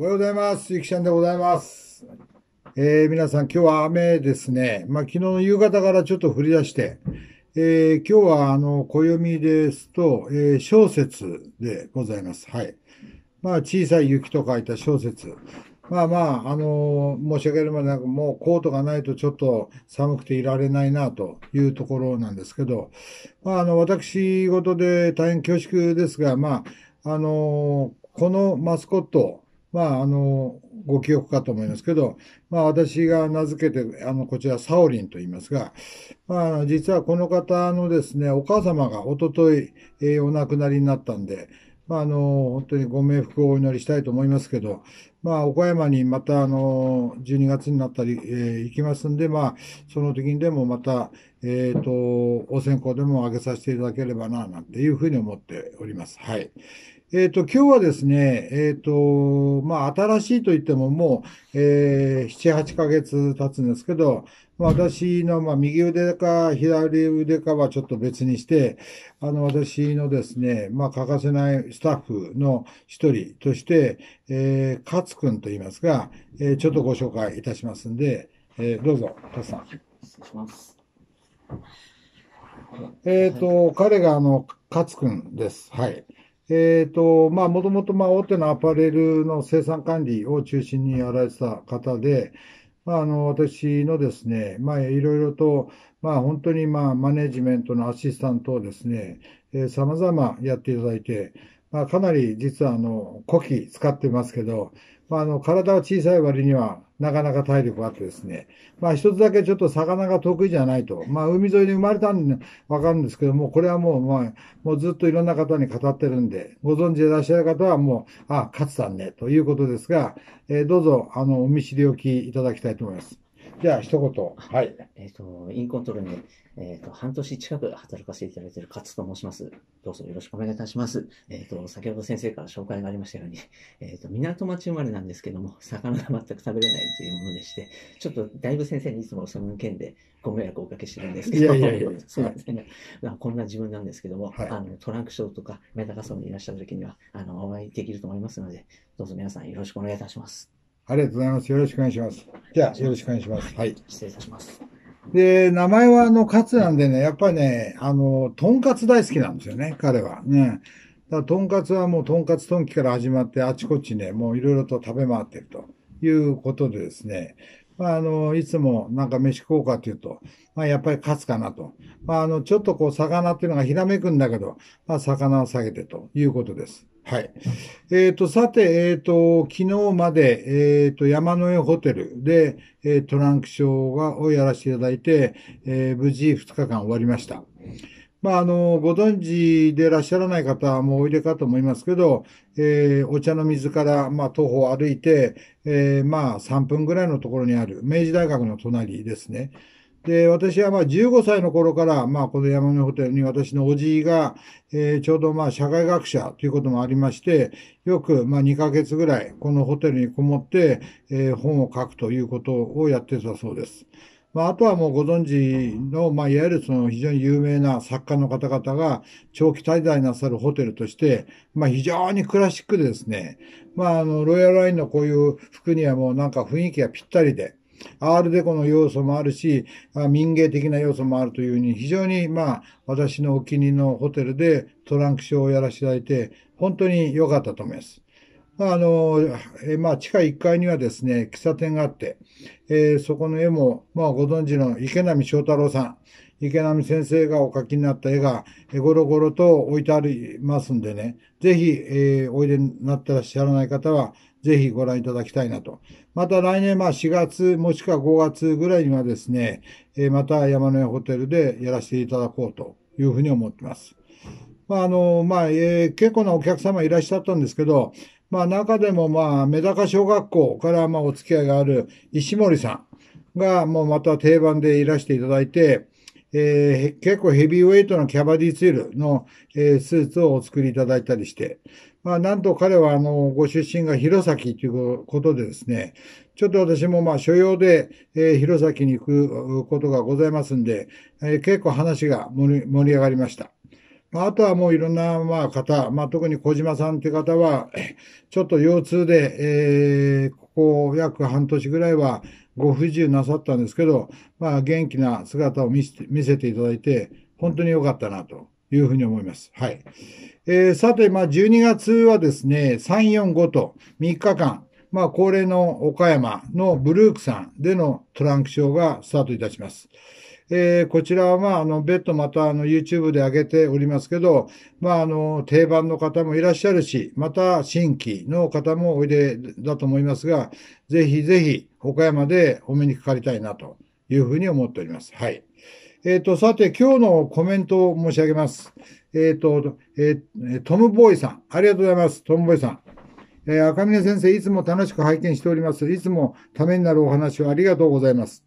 おはようございます。ゆきちゃんでございます。えー、皆さん、今日は雨ですね。まあ、昨日の夕方からちょっと降り出して、えー、今日は、あの、暦ですと、えー、小説でございます。はい。まあ、小さい雪と書いた小説。まあまあ、あのー、申し上げるまでなく、もうコートがないとちょっと寒くていられないなというところなんですけど、まあ、あの、私事で大変恐縮ですが、まあ、あのー、このマスコット、まあ、あの、ご記憶かと思いますけど、まあ、私が名付けて、あの、こちら、サオリンと言いますが、まあ、実はこの方のですね、お母様がおととい、えー、お亡くなりになったんで、まあ、あの、本当にご冥福をお祈りしたいと思いますけど、まあ、岡山にまた、あの、12月になったり、えー、行きますんで、まあ、その時にでもまた、えっ、ー、と、お線香でもあげさせていただければな、なんていうふうに思っております。はい。えっ、ー、と、今日はですね、えっ、ー、と、まあ、新しいといってももう、えー、七八ヶ月経つんですけど、まあ、私の、まあ、右腕か左腕かはちょっと別にして、あの、私のですね、まあ、欠かせないスタッフの一人として、えー、勝くんと言いますが、えー、ちょっとご紹介いたしますんで、えー、どうぞ、勝さん。失礼します。えっ、ー、と、彼が、あの、勝くんです。はい。えー、と、まあ、もともと、まあ、大手のアパレルの生産管理を中心にやられてた方で、まあ、あの、私のですね、まあ、いろいろと、まあ、本当に、まあ、マネジメントのアシスタントをですね、え様々やっていただいて、まあ、かなり実は、あの、古希使ってますけど、まあ、あの、体は小さい割には、なかなか体力があってですね。まあ、一つだけちょっと魚が得意じゃないと。まあ、海沿いに生まれたんで、わかるんですけども、これはもう、まあ、もうずっといろんな方に語ってるんで、ご存知でいらっしゃる方はもう、あ、勝さんね、ということですが、えー、どうぞ、あの、お見知りおきいただきたいと思います。じゃあ、一言。はい。えっ、ー、と、インコントロールに、えっ、ー、と、半年近く働かせていただいている勝と申します。どうぞよろしくお願いいたします。えっ、ー、と、先ほど先生から紹介がありましたように、えっ、と、港町生まれなんですけども、魚が全く食べれないというものでして、ちょっとだいぶ先生にいつもその件でご迷惑をおかけしてるんですけど、いやいやいや すみません、ね、はい、こんな自分なんですけども、はい、あのトランクショーとかメダカソンにいらっしゃる時には、あの、お会いできると思いますので、どうぞ皆さんよろしくお願いいたします。ありがとうございます。よろしくお願いします。じゃあ、よろしくお願いします。はい。失礼いたします。で、名前はあの、カツなんでね、やっぱりね、あの、とんかつ大好きなんですよね、彼は。ね。だとんかつはもうとんかつとんきから始まって、あちこちね、もういろいろと食べ回ってるということでですね、まあ、あの、いつもなんか飯食おうかというと、まあ、やっぱりカツかなと。まあ、あの、ちょっとこう、魚っていうのがひらめくんだけど、まあ、魚を下げてということです。はい。えっ、ー、と、さて、えっ、ー、と、昨日まで、えっ、ー、と、山の上ホテルで、えトランクショーが、をやらせていただいて、え無事2日間終わりました。まあ、あの、ご存知でいらっしゃらない方はもうおいでかと思いますけど、えー、お茶の水から、まあ、徒歩歩いて、えまあ、3分ぐらいのところにある、明治大学の隣ですね。で、私はまあ15歳の頃から、まあこの山のホテルに私のおじいが、えー、ちょうどまあ社会学者ということもありまして、よくまあ2ヶ月ぐらいこのホテルにこもって、えー、本を書くということをやってたそうです。まあ、あとはもうご存知の、まあ、いわゆるその非常に有名な作家の方々が長期滞在なさるホテルとして、まあ、非常にクラシックでですね、まあ、あの、ロイヤルラインのこういう服にはもうなんか雰囲気がぴったりで、アールデコの要素もあるし、民芸的な要素もあるというふうに、非常にまあ、私のお気に入りのホテルでトランクショーをやらせていただいて、本当に良かったと思います。まあの、えまあ、地下1階にはですね、喫茶店があって、えー、そこの絵も、まあ、ご存知の池波正太郎さん、池波先生がお描きになった絵が、えゴロゴロと置いてありますんでね、ぜひ、えー、おいでになってらっしゃらない方は、ぜひご覧いただきたいなと。また来年、まあ4月もしくは5月ぐらいにはですね、えまた山の屋ホテルでやらせていただこうというふうに思ってます。まあ、あの、まあ、えー、結構なお客様いらっしゃったんですけど、まあ、中でも、まあ、メダカ小学校から、まあ、お付き合いがある石森さんが、もうまた定番でいらしていただいて、えー、結構ヘビーウェイトのキャバディツールの、えー、スーツをお作りいただいたりして、まあ、なんと彼は、あの、ご出身が弘前ということでですね、ちょっと私も、まあ、所用で、えー、弘前に行くことがございますんで、えー、結構話が盛り上がりました。あ、あとはもういろんな、まあ、方、まあ、特に小島さんという方は、ちょっと腰痛で、えー、ここ約半年ぐらいは、ご不自由なさったんですけど、まあ、元気な姿を見せて見せていただいて、本当に良かったなというふうに思います。はい。えー、さて、まあ、12月はですね、3、4、5と3日間、まあ、恒例の岡山のブルークさんでのトランクショーがスタートいたします。えー、こちらは、まあ、あの、別途また、あの、YouTube で上げておりますけど、まあ、あの、定番の方もいらっしゃるし、また、新規の方もおいでだと思いますが、ぜひぜひ、岡山でお目にかかりたいな、というふうに思っております。はい。えっ、ー、と、さて、今日のコメントを申し上げます。えっ、ー、と、えー、トムボーイさん、ありがとうございます。トムボーイさん。えー、赤嶺先生、いつも楽しく拝見しております。いつもためになるお話をありがとうございます。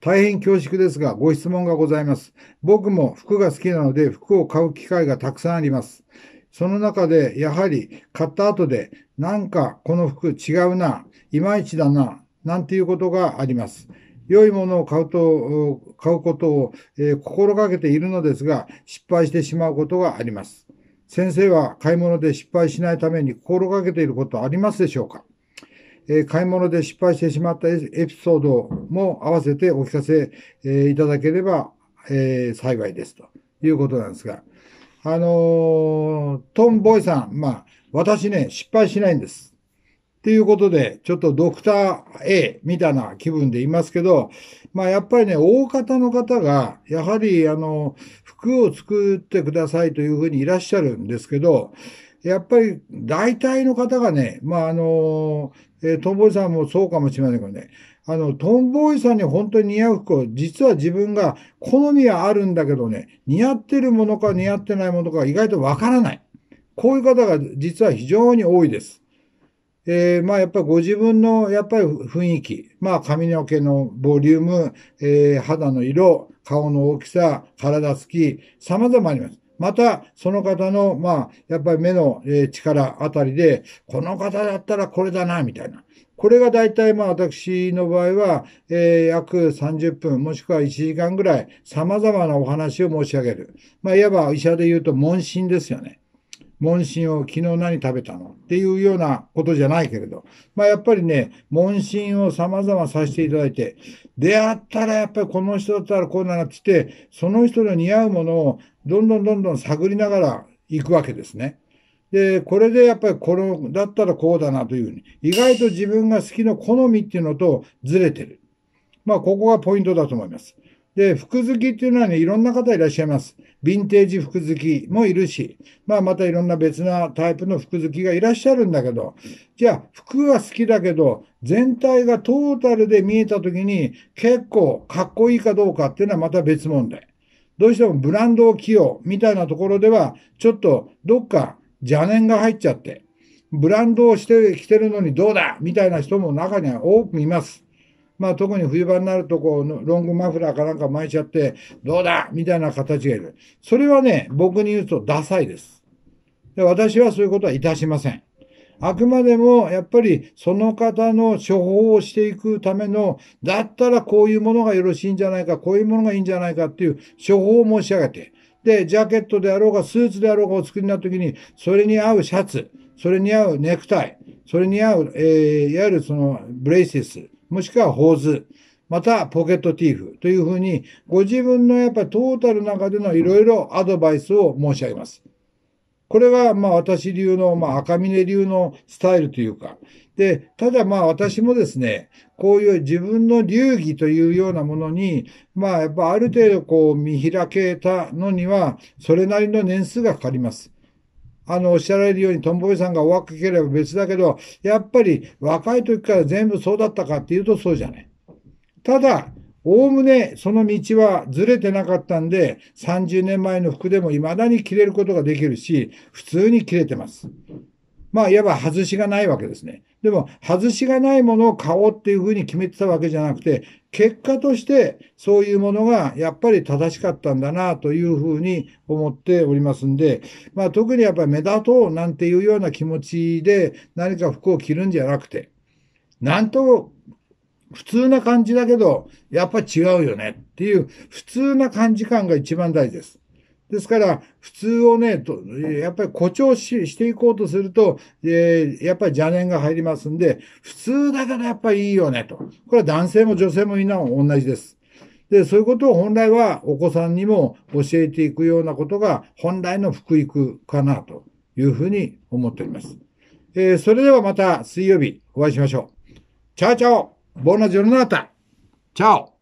大変恐縮ですが、ご質問がございます。僕も服が好きなので、服を買う機会がたくさんあります。その中で、やはり、買った後で、なんかこの服違うな、いまいちだな、なんていうことがあります。良いものを買うと、買うことを、えー、心がけているのですが、失敗してしまうことがあります。先生は買い物で失敗しないために心がけていることありますでしょうかえ買い物で失敗してしまったエピソードも合わせてお聞かせ、えいただければ、え幸いですということなんですが、あのトンボイさん、まあ、私ね、失敗しないんです。っていうことで、ちょっとドクター A みたいな気分でいますけど、まあやっぱりね、大方の方が、やはりあの、服を作ってくださいというふうにいらっしゃるんですけど、やっぱり大体の方がね、まあ、あの、えー、トンボイさんもそうかもしれませんけどね、あの、トンボーイさんに本当に似合う服を、実は自分が好みはあるんだけどね、似合ってるものか似合ってないものか意外とわからない。こういう方が実は非常に多いです。えー、まあやっぱりご自分のやっぱり雰囲気、まあ髪の毛のボリューム、えー、肌の色、顔の大きさ、体つき、様々あります。また、その方の、まあ、やっぱり目の力あたりで、この方だったらこれだな、みたいな。これが大体まあ私の場合は、えー、約30分もしくは1時間ぐらい様々なお話を申し上げる。まあいわば医者で言うと問診ですよね。問診を昨日何食べたのっていうようなことじゃないけれど、まあやっぱりね、問診を様々させていただいて、出会ったらやっぱりこの人だったらこうならつって、その人の似合うものをどんどんどんどん探りながら行くわけですね。で、これでやっぱりこれだったらこうだなというふうに、意外と自分が好きの好みっていうのとずれてる。まあここがポイントだと思います。で、服好きっていうのはね、いろんな方いらっしゃいます。ヴィンテージ服好きもいるし、まあまたいろんな別なタイプの服好きがいらっしゃるんだけど、じゃあ服は好きだけど、全体がトータルで見えた時に結構かっこいいかどうかっていうのはまた別問題。どうしてもブランドを起用みたいなところでは、ちょっとどっか邪念が入っちゃって、ブランドをしてきてるのにどうだみたいな人も中には多くいます。まあ、特に冬場になるとこうロングマフラーかなんか巻いちゃってどうだみたいな形がいるそれはね僕に言うとダサいですで私はそういうことはいたしませんあくまでもやっぱりその方の処方をしていくためのだったらこういうものがよろしいんじゃないかこういうものがいいんじゃないかっていう処方を申し上げてで、ジャケットであろうが、スーツであろうがお作りになった時に、それに合うシャツ、それに合うネクタイ、それに合う、えー、いわゆるそのブレイシス、もしくはホーズ、またポケットティーフというふうに、ご自分のやっぱりトータルの中でのいろいろアドバイスを申し上げます。これは、まあ私流の、まあ赤峰流のスタイルというか。で、ただまあ私もですね、こういう自分の流儀というようなものに、まあやっぱある程度こう見開けたのには、それなりの年数がかかります。あの、おっしゃられるように、トンボイさんがお若ければ別だけど、やっぱり若い時から全部そうだったかっていうとそうじゃない。ただ、おおむねその道はずれてなかったんで、30年前の服でも未だに着れることができるし、普通に着れてます。まあ、いわば外しがないわけですね。でも、外しがないものを買おうっていうふうに決めてたわけじゃなくて、結果として、そういうものがやっぱり正しかったんだな、というふうに思っておりますんで、まあ、特にやっぱり目立とうなんていうような気持ちで、何か服を着るんじゃなくて、なんと、普通な感じだけど、やっぱ違うよねっていう、普通な感じ感が一番大事です。ですから、普通をね、やっぱり誇張していこうとすると、えー、やっぱり邪念が入りますんで、普通だからやっぱりいいよねと。これは男性も女性もみんな同じです。で、そういうことを本来はお子さんにも教えていくようなことが本来の福育かなというふうに思っております。えー、それではまた水曜日お会いしましょう。チャオチャオボーナジョルナータチャオ